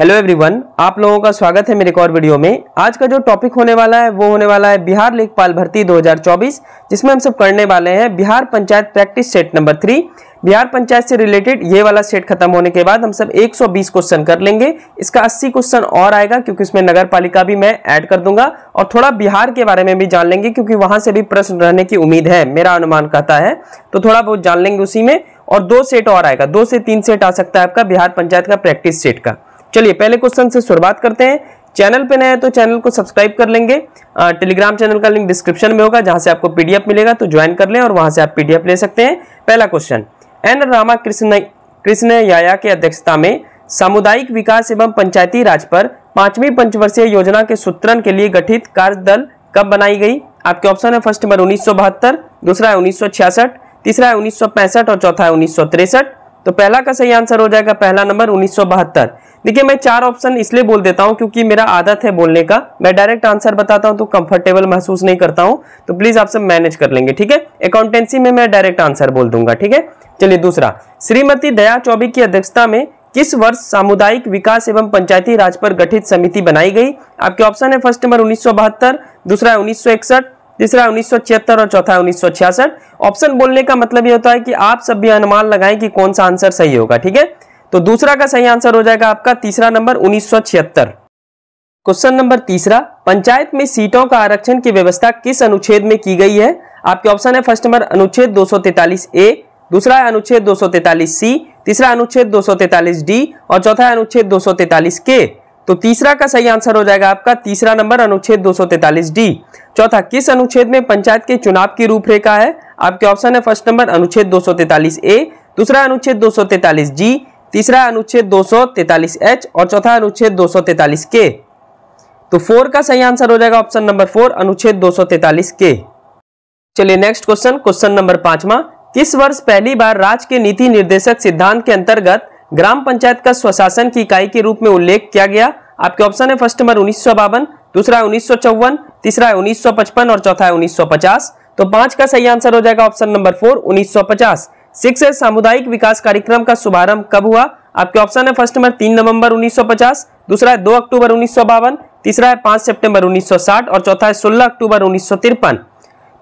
hello everyone आप लोगों का स्वागत है मेरे एक और वीडियो में आज का जो टॉपिक होने वाला है वो होने वाला है बिहार लेखपाल भर्ती 2024 जिसमें हम सब करने वाले हैं Bihar panchayat practice set number three Bihar panchayat से रिलेटेड ये वाला सेट खत्म होने के बाद हम सब 120 क्वेश्चन कर लेंगे इसका 80 क्वेश्चन और आएगा क्योंकि इसमें नगर पालिका भी मैं ऐड कर दूंगा और थोड़ा बिहार के बारे में भी जान लेंगे क्योंकि वहां से भी प्रश्न रहने की उम्मीद है मेरा अनुमान कहता है तो थोड़ा बहुत जान लेंगे उसी में और दो सेट और आएगा दो से तीन सेट आ सकता है आपका बिहार पंचायत का प्रैक्टिस सेट का चलिए पहले क्वेश्चन से शुरुआत करते हैं चैनल पे नए हैं तो चैनल को सब्सक्राइब कर लेंगे टेलीग्राम चैनल का लिंक डिस्क्रिप्शन में होगा जहां से आपको पीडीएफ मिलेगा तो ज्वाइन कर लें और वहां से आप पीडीएफ ले सकते हैं पहला क्वेश्चन एन रामा कृष्ण कृष्ण याया की अध्यक्षता में सामुदायिक विकास एवं पंचायती राज पर पांचवी पंचवर्षीय योजना के सूत्रण के लिए गठित कार्य दल कब बनाई गई आपके ऑप्शन है फर्स्ट नंबर उन्नीस दूसरा है उन्नीस तीसरा है उन्नीस और चौथा है उन्नीस तो पहला का सही आंसर हो जाएगा पहला नंबर उन्नीस देखिए मैं चार ऑप्शन इसलिए बोल देता हूँ क्योंकि मेरा आदत है बोलने का मैं डायरेक्ट आंसर बताता हूं तो कंफर्टेबल महसूस नहीं करता हूं तो प्लीज आप सब मैनेज कर लेंगे ठीक है अकाउंटेंसी में मैं डायरेक्ट आंसर बोल दूंगा ठीक है चलिए दूसरा श्रीमती दया चौबे की अध्यक्षता में किस वर्ष सामुदायिक विकास एवं पंचायती राज पर गठित समिति बनाई गई आपके ऑप्शन है फर्स्ट नंबर उन्नीस दूसरा है उन्नीस तीसरा सौ उन्नीस और चौथा है छियासठ ऑप्शन बोलने का मतलब ये होता है कि आप सब भी अनुमान लगाएं कि कौन सा आंसर सही होगा ठीक है तो दूसरा का सही आंसर हो जाएगा आपका तीसरा नंबर उन्नीस क्वेश्चन नंबर तीसरा पंचायत में सीटों का आरक्षण की व्यवस्था किस अनुच्छेद में की गई है आपके ऑप्शन है फर्स्ट नंबर अनुच्छेद दो ए दूसरा है अनुच्छेद दो सी तीसरा अनुच्छेद दो डी और चौथा अनुच्छेद दो के तो तीसरा का सही आंसर हो जाएगा आपका तीसरा नंबर अनुच्छेद दो डी चौथा किस अनुच्छेद में पंचायत के चुनाव की रूपरेखा है आपके ऑप्शन है फर्स्ट नंबर अनुच्छेद दो ए दूसरा अनुच्छेद दो जी तीसरा अनुच्छेद 243H और चौथा अनुच्छेद 243K तो फोर का सही आंसर हो जाएगा ऑप्शन नंबर फोर अनुच्छेद 243K चलिए नेक्स्ट क्वेश्चन क्वेश्चन नंबर पांचवा किस वर्ष पहली बार राज्य के नीति निर्देशक सिद्धांत के अंतर्गत ग्राम पंचायत का स्वशासन की इकाई के रूप में उल्लेख किया गया आपके ऑप्शन है फर्स्ट नंबर उन्नीस दूसरा है उन्नीस तीसरा है उन्नीस और चौथा है उन्नीस तो पांच का सही आंसर हो जाएगा ऑप्शन नंबर फोर उन्नीस सिक्स है सामुदायिक विकास कार्यक्रम का शुभारंभ कब हुआ आपके ऑप्शन है फर्स्ट नंबर तीन नवंबर 1950 दूसरा है दो अक्टूबर उन्नीस तीसरा है पांच सितंबर 1960 और चौथा है सोलह अक्टूबर उन्नीस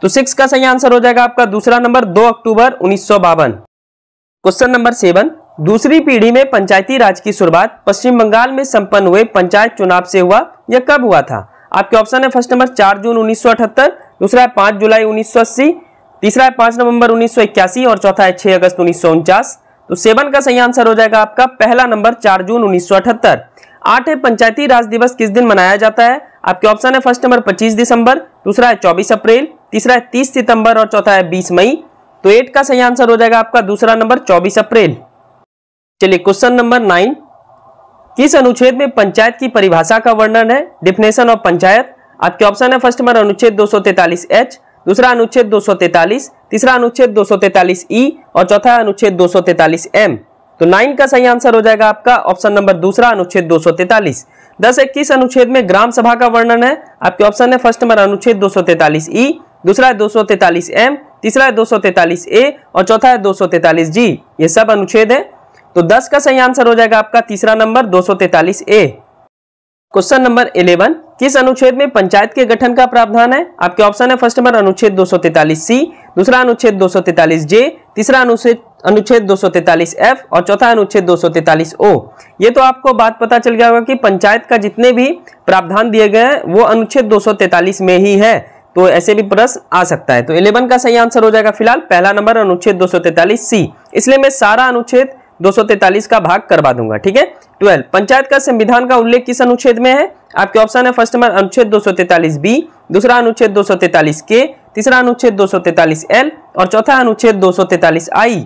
तो सिक्स का सही आंसर हो जाएगा आपका दूसरा नंबर दो अक्टूबर उन्नीस क्वेश्चन नंबर सेवन दूसरी पीढ़ी में पंचायती राज की शुरुआत पश्चिम बंगाल में संपन्न हुए पंचायत चुनाव से हुआ या कब हुआ था आपके ऑप्शन है फर्स्ट नंबर चार जून 1978 दूसरा है पांच जुलाई 1980 तीसरा है पांच नवंबर उन्नीस और चौथा है छह अगस्त उन्नीस तो सेवन का सही आंसर हो जाएगा आपका पहला नंबर चार जून उन्नीस आठ है पंचायती राज दिवस किस दिन मनाया जाता है आपके ऑप्शन है फर्स्ट नंबर 25 दिसंबर दूसरा है 24 अप्रैल तीसरा है 30 सितंबर और चौथा है 20 मई तो एट का सही आंसर हो जाएगा आपका दूसरा नंबर 24 अप्रैल चलिए क्वेश्चन नंबर नाइन किस अनुच्छेद में पंचायत की परिभाषा का वर्णन है डिफिनेशन ऑफ पंचायत आपके ऑप्शन है फर्स्ट नंबर अनुच्छेद दो एच दूसरा अनुच्छेद 243, तीसरा अनुच्छेद 243 ई और चौथा अनुच्छेद 243 एम तो नाइन का सही आंसर हो जाएगा आपका ऑप्शन नंबर दूसरा अनुच्छेद 243 दस इक्कीस अनुच्छेद में ग्राम सभा का वर्णन है आपके ऑप्शन है फर्स्ट नंबर अनुच्छेद 243 ई दूसरा है 243 एम तीसरा है 243 ए और चौथा है 243 जी ये सब अनुच्छेद है तो 10 का सही आंसर हो जाएगा आपका तीसरा number 243 A question number eleven किस अनुच्छेद में पंचायत के गठन का प्रावधान है आपके ऑप्शन है फर्स्ट नंबर अनुच्छेद 243 सी दूसरा अनुच्छेद 243 जे तीसरा अनुच्छेद अनुच्छेद 243 एफ और चौथा अनुच्छेद 243 ओ ये तो आपको बात पता चल गया होगा कि पंचायत का जितने भी प्रावधान दिए गए हैं वो अनुच्छेद 243 में ही है तो ऐसे भी प्रश्न आ सकता है तो इलेवन का सही आंसर हो जाएगा फिलहाल पहला नंबर अनुच्छेद दो सी इसलिए मैं सारा अनुच्छेद 243 का भाग करवा दूंगा ठीक है ट्वेल्व पंचायत का संविधान का उल्लेख किस अनुच्छेद में है आपके ऑप्शन है फर्स्ट नंबर अनुच्छेद 243 बी दूसरा अनुच्छेद 243 के तीसरा अनुच्छेद 243 एल और चौथा अनुच्छेद 243 आई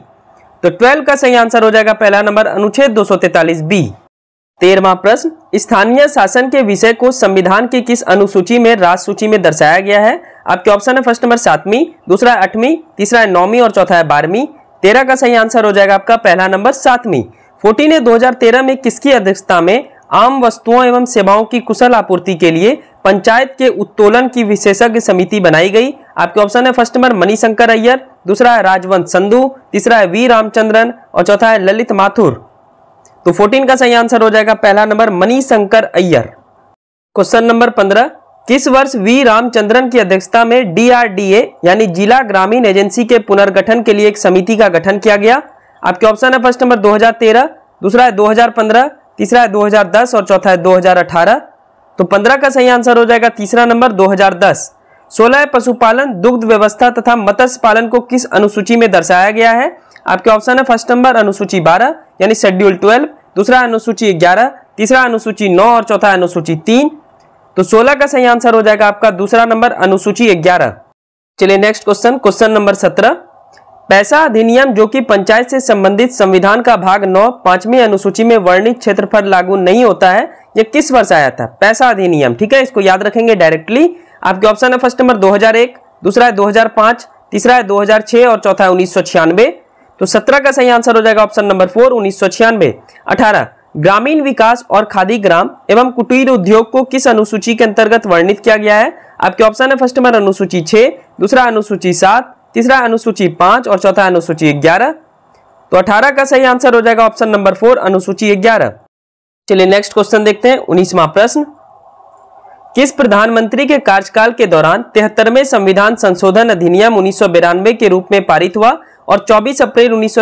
तो ट्वेल्व का सही आंसर हो जाएगा पहला नंबर अनुच्छेद 243 बी तेरवा प्रश्न स्थानीय शासन के विषय को संविधान की किस अनुसूची में राज सूची में दर्शाया गया है आपके ऑप्शन है फर्स्ट नंबर सातवीं दूसरा आठवीं तीसरा है नौवीं और चौथा है बारहवीं तेरह का सही आंसर हो जाएगा आपका पहला नंबर सातवीं फोर्टी ने दो में किसकी अध्यक्षता में आम वस्तुओं एवं सेवाओं की कुशल आपूर्ति के लिए पंचायत के उत्तोलन की विशेषज्ञ समिति बनाई गई आपके ऑप्शन है फर्स्ट नंबर मणिशंकर अय्यर दूसरा है राजवंत संधू तीसरा है वी रामचंद्रन और चौथा है ललित माथुर तो 14 का सही आंसर हो जाएगा पहला number Manishankar Aiyar question number 15 किस वर्ष वी रामचंद्रन की अध्यक्षता में डीआरडीए यानी जिला ग्रामीण एजेंसी के पुनर्गठन के लिए एक समिति का गठन किया गया आपके ऑप्शन है फर्स्ट नंबर 2013 दूसरा है 2015 तीसरा है 2010 और चौथा है 2018 तो 15 का सही आंसर हो जाएगा तीसरा नंबर 2010 सोलह है पशुपालन दुग्ध व्यवस्था तथा मत्स्य पालन को किस अनुसूची में दर्शाया गया है आपके ऑप्शन है फर्स्ट नंबर अनुसूची बारह यानी शेड्यूल ट्वेल्व दूसरा अनुसूची ग्यारह तीसरा अनुसूची नौ और चौथा अनुसूची तीन तो 16 का सही आंसर हो जाएगा आपका दूसरा नंबर अनुसूची 11 चलिए नेक्स्ट क्वेश्चन क्वेश्चन नंबर 17 पैसा अधिनियम जो कि पंचायत से संबंधित संविधान का भाग नौ पांचवी अनुसूची में वर्णित पर लागू नहीं होता है यह किस वर्ष आया था पैसा अधिनियम ठीक है इसको याद रखेंगे डायरेक्टली आपके ऑप्शन है फर्स्ट नंबर 2001 दूसरा है 2005 तीसरा है 2006 और चौथा है उन्नीस तो 17 का सही आंसर हो जाएगा ऑप्शन नंबर फोर उन्नीस सौ छियानवे अठारह ग्रामीण विकास और खादी ग्राम एवं कुटीर उद्योग को किस अनुसूची के अंतर्गत वर्णित किया गया है आपके ऑप्शन है फर्स्ट नंबर अनुसूची छह दूसरा अनुसूची सात तीसरा अनुसूची पांच और चौथा अनुसूची ग्यारह तो अठारह का सही आंसर हो जाएगा ऑप्शन नंबर फोर अनुसूची ग्यारह चलिए नेक्स्ट क्वेश्चन देखते हैं उन्नीसवा प्रश्न किस प्रधानमंत्री के कार्यकाल के दौरान तिहत्तरवें संविधान संशोधन अधिनियम उन्नीस के रूप में पारित हुआ और 24 अप्रैल उन्नीस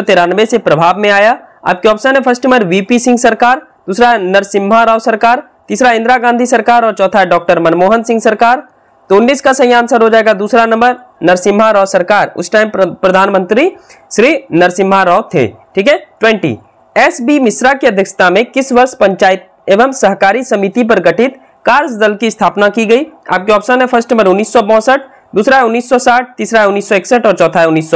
से प्रभाव में आया आपके ऑप्शन है फर्स्ट नंबर वीपी सिंह सरकार दूसरा नरसिम्हा राव सरकार तीसरा इंदिरा गांधी सरकार और चौथा डॉक्टर मनमोहन सिंह सरकार तो उन्नीस का सही आंसर हो जाएगा दूसरा नंबर नरसिम्हा राव सरकार उस टाइम प्रधानमंत्री श्री नरसिम्हा राव थे ठीक है ट्वेंटी एस बी मिश्रा की अध्यक्षता में किस वर्ष पंचायत एवं सहकारी समिति पर गठित कार्य दल की स्थापना की गई आपके ऑप्शन है फर्स्ट नंबर उन्नीस दूसरा है उन्नीस तीसरा है उन्नीस और चौथा है उन्नीस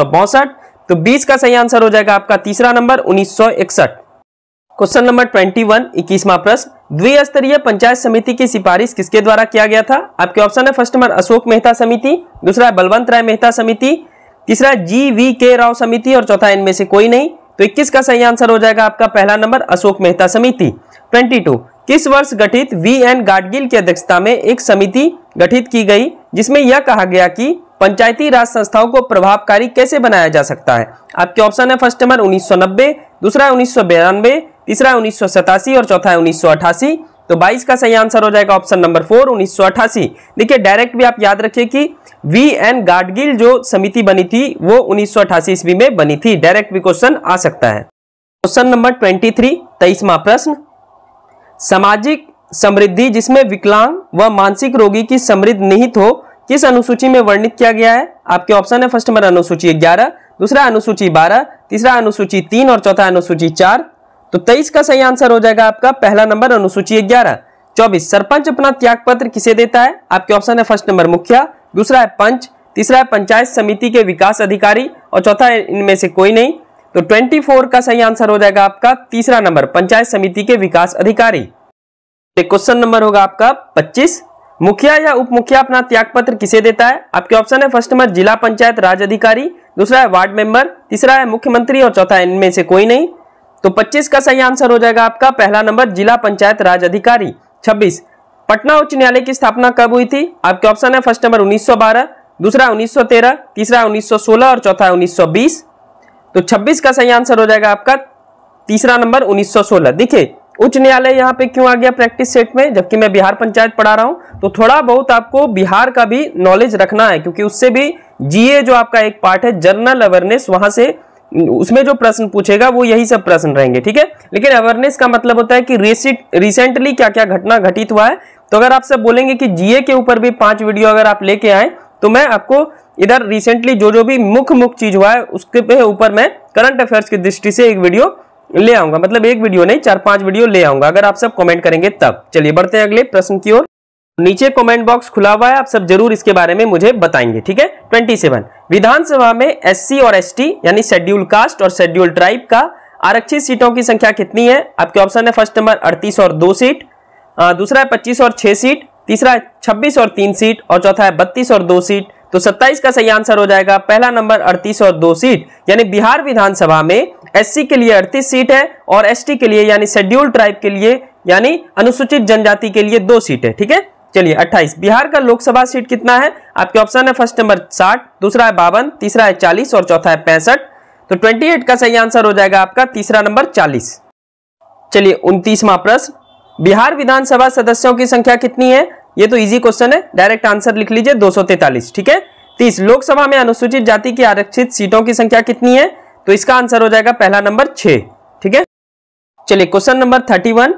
तो बीस का सही आंसर हो जाएगा आपका तीसरा नंबर उन्नीस क्वेश्चन नंबर ट्वेंटी वन इक्कीसवा प्रश्न द्विस्तरीय पंचायत समिति की सिफारिश किसके द्वारा किया गया था आपके ऑप्शन है फर्स्ट नंबर अशोक मेहता समिति दूसरा है बलवंत राय मेहता समिति तीसरा जी वी के राव समिति और चौथा इनमें से कोई नहीं तो इक्कीस का सही आंसर हो जाएगा आपका पहला नंबर अशोक मेहता समिति ट्वेंटी किस वर्ष गठित वी एन गाडगिल की अध्यक्षता में एक समिति गठित की गई जिसमें यह कहा गया कि पंचायती राज संस्थाओं को प्रभावकारी कैसे बनाया जा सकता है आपके ऑप्शन है फर्स्ट नंबर 1990 दूसरा है उन्नीस तीसरा है उन्नीस और चौथा है उन्नीस तो 22 का सही आंसर हो जाएगा ऑप्शन नंबर फोर उन्नीस देखिए डायरेक्ट भी आप याद रखिए कि वी एन गाडगिल जो समिति बनी थी वो उन्नीस ईस्वी में बनी थी डायरेक्ट भी क्वेश्चन आ सकता है क्वेश्चन नंबर ट्वेंटी थ्री तेईसवा प्रश्न सामाजिक समृद्धि जिसमें विकलांग व मानसिक रोगी की समृद्ध निहित हो किस अनुसूची में वर्णित किया गया है आपके ऑप्शन है फर्स्ट नंबर अनुसूची ग्यारह दूसरा अनुसूची बारह तीसरा अनुसूची तीन और चौथा अनुसूची चार तो तेईस का सही आंसर हो जाएगा आपका पहला नंबर अनुसूची ग्यारह चौबीस सरपंच अपना त्याग पत्र किसे देता है आपके ऑप्शन है फर्स्ट नंबर मुखिया दूसरा है पंच तीसरा है पंचायत समिति के विकास अधिकारी और चौथा इनमें से कोई नहीं तो फोर का सही आंसर हो जाएगा आपका तीसरा नंबर पंचायत समिति के विकास अधिकारी क्वेश्चन नंबर होगा आपका पच्चीस मुखिया या उप मुखिया अपना त्याग पत्र किसे देता है आपके ऑप्शन है फर्स्ट नंबर जिला पंचायत राज अधिकारी दूसरा है वार्ड मेंबर तीसरा है मुख्यमंत्री और चौथा इनमें से कोई नहीं तो 25 का सही आंसर हो जाएगा आपका पहला नंबर जिला पंचायत राज अधिकारी छब्बीस पटना उच्च न्यायालय की स्थापना कब हुई थी आपके ऑप्शन है फर्स्ट नंबर उन्नीस दूसरा उन्नीस तीसरा उन्नीस और चौथा है उन्नीस तो छब्बीस का सही आंसर हो जाएगा आपका तीसरा नंबर उन्नीस सोलह देखिये उच्च न्यायालय यहाँ पे क्यों आ गया प्रैक्टिस सेट में जबकि मैं बिहार पंचायत पढ़ा रहा हूँ तो थोड़ा बहुत आपको बिहार का भी नॉलेज रखना है क्योंकि उससे भी जीए जो आपका एक पार्ट है जनरल अवेयरनेस वहां से उसमें जो प्रश्न पूछेगा वो यही सब प्रश्न रहेंगे ठीक है लेकिन अवेयरनेस का मतलब होता है कि रिसेंटली क्या क्या घटना घटित हुआ है तो अगर आप सब बोलेंगे कि जीए के ऊपर भी पांच वीडियो अगर आप लेके आए तो मैं आपको इधर रिसेंटली जो जो भी मुख्य मुख्य चीज हुआ है उसके ऊपर मैं करंट अफेयर्स की दृष्टि से एक वीडियो ले आऊंगा मतलब एक वीडियो नहीं चार पांच वीडियो ले आऊंगा अगर आप सब कमेंट करेंगे तब चलिए बढ़ते हैं अगले प्रश्न की ओर नीचे कमेंट बॉक्स खुला हुआ है आप सब जरूर इसके बारे में मुझे बताएंगे ठीक है 27 विधानसभा में एससी और एसटी यानी शेड्यूल कास्ट और शेड्यूल ट्राइब का आरक्षित सीटों की संख्या कितनी है आपके ऑप्शन है फर्स्ट नंबर अड़तीस और दो सीट दूसरा है पच्चीस और छह सीट तीसरा है छब्बीस और तीन सीट और चौथा है बत्तीस और दो सीट तो 27 का सही आंसर हो जाएगा पहला नंबर 38 और दो सीट यानी बिहार विधानसभा में एससी के लिए 38 सीट है और एसटी के लिए यानी शेड्यूल ट्राइब के लिए यानी अनुसूचित जनजाति के लिए दो सीट है ठीक है चलिए 28 बिहार का लोकसभा सीट कितना है आपके ऑप्शन है फर्स्ट नंबर 60 दूसरा है बावन तीसरा है 40 और चौथा है पैंसठ तो 28 का सही आंसर हो जाएगा आपका तीसरा नंबर 40 चलिए उनतीसवा प्रश्न बिहार विधानसभा सदस्यों की संख्या कितनी है ये तो इजी क्वेश्चन है डायरेक्ट आंसर लिख लीजिए दो ठीक है तीस लोकसभा में अनुसूचित जाति की आरक्षित सीटों की संख्या कितनी है तो इसका आंसर हो जाएगा पहला नंबर छ ठीक है चलिए question number thirty one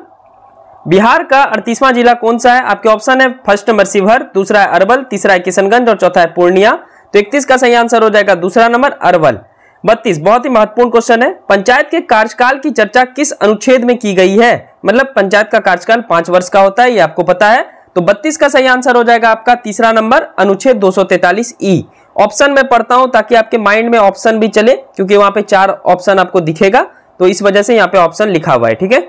Bihar का अड़तीसवां जिला कौन सा है आपके ऑप्शन है फर्स्ट नंबर शिवहर दूसरा है अरवल तीसरा है किशनगंज और चौथा है पूर्णिया तो इकतीस का सही आंसर हो जाएगा दूसरा नंबर अरवल बत्तीस बहुत ही महत्वपूर्ण क्वेश्चन है पंचायत के कार्यकाल की चर्चा किस अनुच्छेद में की गई है मतलब पंचायत का कार्यकाल पांच वर्ष का होता है ये आपको पता है तो 32 का सही आंसर हो जाएगा आपका तीसरा नंबर अनुच्छेद 243 ई ऑप्शन में पढ़ता हूं ताकि आपके माइंड में ऑप्शन भी चले क्योंकि वहां पे चार ऑप्शन आपको दिखेगा तो इस वजह से यहाँ पे ऑप्शन लिखा हुआ है ठीक है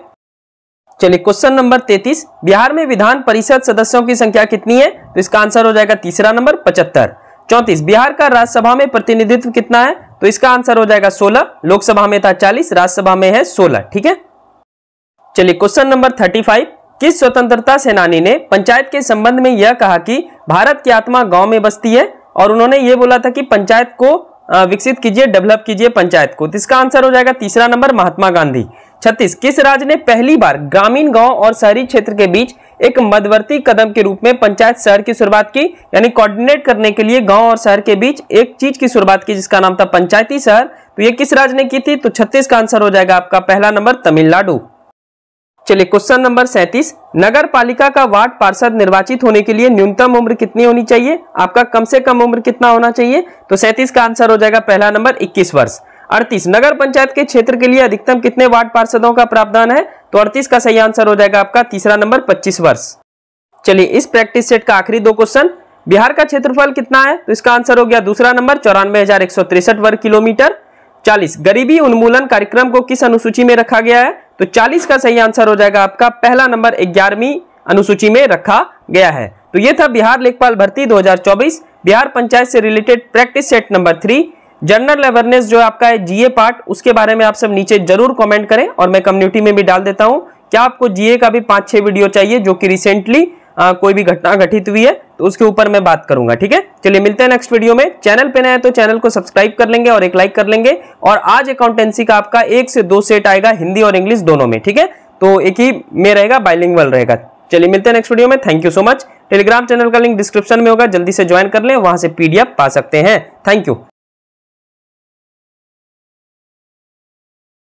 चलिए क्वेश्चन नंबर 33 बिहार में विधान परिषद सदस्यों की संख्या कितनी है तो इसका आंसर हो जाएगा तीसरा नंबर पचहत्तर चौंतीस बिहार का राज्यसभा में प्रतिनिधित्व कितना है तो इसका आंसर हो जाएगा सोलह लोकसभा में था चालीस राज्यसभा में है सोलह ठीक है चलिए क्वेश्चन नंबर थर्टी किस स्वतंत्रता सेनानी ने पंचायत के संबंध में यह कहा कि भारत की आत्मा गांव में बसती है और उन्होंने ये बोला था कि पंचायत को विकसित कीजिए डेवलप कीजिए पंचायत को तो इसका आंसर हो जाएगा तीसरा नंबर महात्मा गांधी छत्तीस किस राज्य ने पहली बार ग्रामीण गांव और शहरी क्षेत्र के बीच एक मध्यवर्ती कदम के रूप में पंचायत शहर की शुरुआत की यानी कोऑर्डिनेट करने के लिए गांव और शहर के बीच एक चीज की शुरुआत की जिसका नाम था पंचायती शहर तो ये किस राज्य ने की थी तो छत्तीस का आंसर हो जाएगा आपका पहला नंबर तमिलनाडु चलिए क्वेश्चन नंबर सैंतीस नगर पालिका का वार्ड पार्षद निर्वाचित होने के लिए न्यूनतम उम्र कितनी होनी चाहिए आपका कम से कम उम्र कितना होना चाहिए तो सैंतीस का आंसर हो जाएगा पहला नंबर इक्कीस वर्ष अड़तीस नगर पंचायत के क्षेत्र के लिए अधिकतम कितने वार्ड पार्षदों का प्रावधान है तो अड़तीस का सही आंसर हो जाएगा आपका तीसरा नंबर पच्चीस वर्ष चलिए इस प्रैक्टिस सेट का आखिरी दो क्वेश्चन बिहार का क्षेत्रफल कितना है तो इसका आंसर हो गया दूसरा नंबर चौरानवे वर्ग किलोमीटर चालीस गरीबी उन्मूलन कार्यक्रम को किस अनुसूची में रखा गया है तो 40 का सही आंसर हो जाएगा आपका पहला नंबर ग्यारहवीं अनुसूची में रखा गया है तो ये था बिहार लेखपाल भर्ती 2024 बिहार पंचायत से related practice set number three general awareness जो आपका है जीए पार्ट उसके बारे में आप सब नीचे जरूर कमेंट करें और मैं कम्युनिटी में भी डाल देता हूं क्या आपको जीए का भी पांच छह वीडियो चाहिए जो कि रिसेंटली आ, कोई भी घटना घटित हुई है तो उसके ऊपर मैं बात करूंगा ठीक है चलिए मिलते हैं नेक्स्ट वीडियो में चैनल पे नए तो चैनल को सब्सक्राइब कर लेंगे और एक लाइक कर लेंगे और आज अकाउंटेंसी का आपका एक से दो सेट आएगा हिंदी और इंग्लिश दोनों में ठीक है तो एक ही में रहेगा बाइलिंग रहेगा चलिए मिलते हैं नेक्स्ट वीडियो में thank you so much Telegram channel का लिंक डिस्क्रिप्शन में होगा जल्दी से ज्वाइन कर लें वहां से पीडीएफ पा सकते हैं थैंक यू